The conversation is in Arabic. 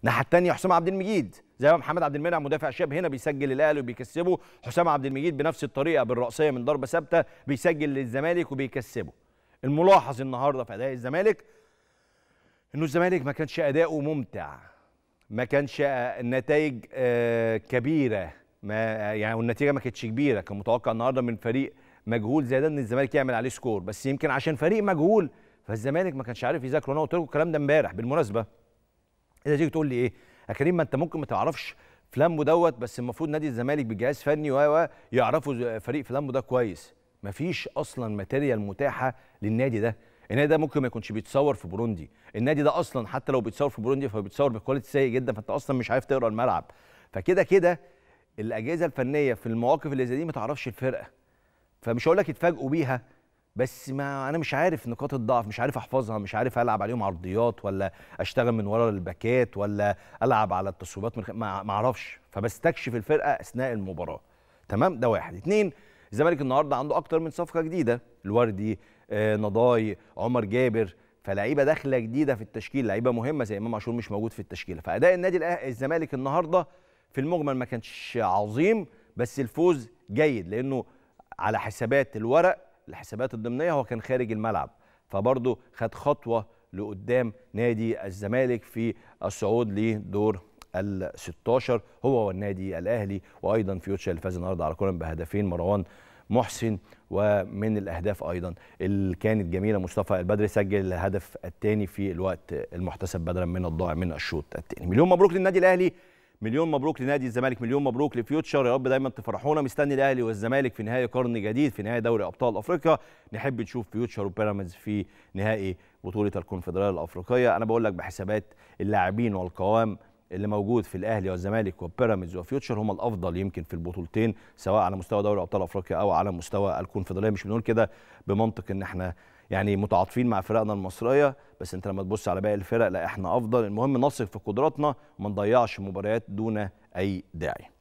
الناحيه الثانيه حسام عبد المجيد زي ما محمد عبد المنعم مدافع شاب هنا بيسجل الاهلي وبيكسبه حسام عبد المجيد بنفس الطريقه بالراسيه من ضربه ثابته بيسجل للزمالك وبيكسبه الملاحظ النهارده في اداء الزمالك انه الزمالك ما كانش اداؤه ممتع ما كانش نتائج آه، كبيره ما يعني والنتيجه ما كانتش كبيره كان متوقع النهارده من فريق مجهول زي ده ان الزمالك يعمل عليه سكور بس يمكن عشان فريق مجهول فالزمالك ما كانش عارف يذاكر انا قلت لكم الكلام ده امبارح بالمناسبه انت تيجي تقول لي ايه يا كريم ما انت ممكن ما تعرفش فلامبو دوت بس المفروض نادي الزمالك بجهاز فني و يعرفوا فريق فلامبو ده كويس مفيش اصلا ماتيريال متاحه للنادي ده النادي ده ممكن ما يكونش بيتصور في بوروندي النادي ده اصلا حتى لو بيتصور في بوروندي فبيتصور بكواليتي سيء جدا فانت اصلا مش عارف تقرا الملعب فكده كده الاجهزه الفنيه في المواقف اللي زي دي ما تعرفش الفرقه فمش هقول لك اتفاجئوا بيها بس ما انا مش عارف نقاط الضعف مش عارف احفظها مش عارف العب عليهم عرضيات ولا اشتغل من ورا الباكات ولا العب على التصويبات من خ... ما اعرفش فبستكشف الفرقه اثناء المباراه تمام ده واحد اتنين الزمالك النهارده عنده اكتر من صفقه جديده الوردي آه نضاي عمر جابر فلعيبه داخله جديده في التشكيل لعيبه مهمه زي امام عاشور مش موجود في التشكيله فاداء النادي الزمالك النهارده في المجمل ما كانش عظيم بس الفوز جيد لانه على حسابات الورق الحسابات الضمنيه هو كان خارج الملعب فبرضه خد خطوه لقدام نادي الزمالك في الصعود لدور ال 16 هو والنادي الاهلي وايضا فيوتشا اللي فاز النهارده على كولن بهدفين مروان محسن ومن الاهداف ايضا اللي كانت جميله مصطفى البدري سجل الهدف الثاني في الوقت المحتسب بدلا من الضائع من الشوط الثاني مليون مبروك للنادي الاهلي مليون مبروك لنادي الزمالك مليون مبروك لفيوتشر يا رب دايما تفرحونا مستني الاهلي والزمالك في نهائي قرن جديد في نهائي دوري ابطال افريقيا نحب نشوف فيوتشر وبيراميدز في نهائي بطوله الكونفدراليه الافريقيه انا بقول لك بحسابات اللاعبين والقوام اللي موجود في الاهلي والزمالك وبيراميدز وفيوتشر هم الافضل يمكن في البطولتين سواء على مستوى دوري ابطال افريقيا او على مستوى الكونفدراليه مش بنقول كده بمنطق ان احنا يعني متعاطفين مع فرقنا المصريه بس انت لما تبص على باقي الفرق لا احنا افضل المهم نثق في قدراتنا وما نضيعش مباريات دون اي داعي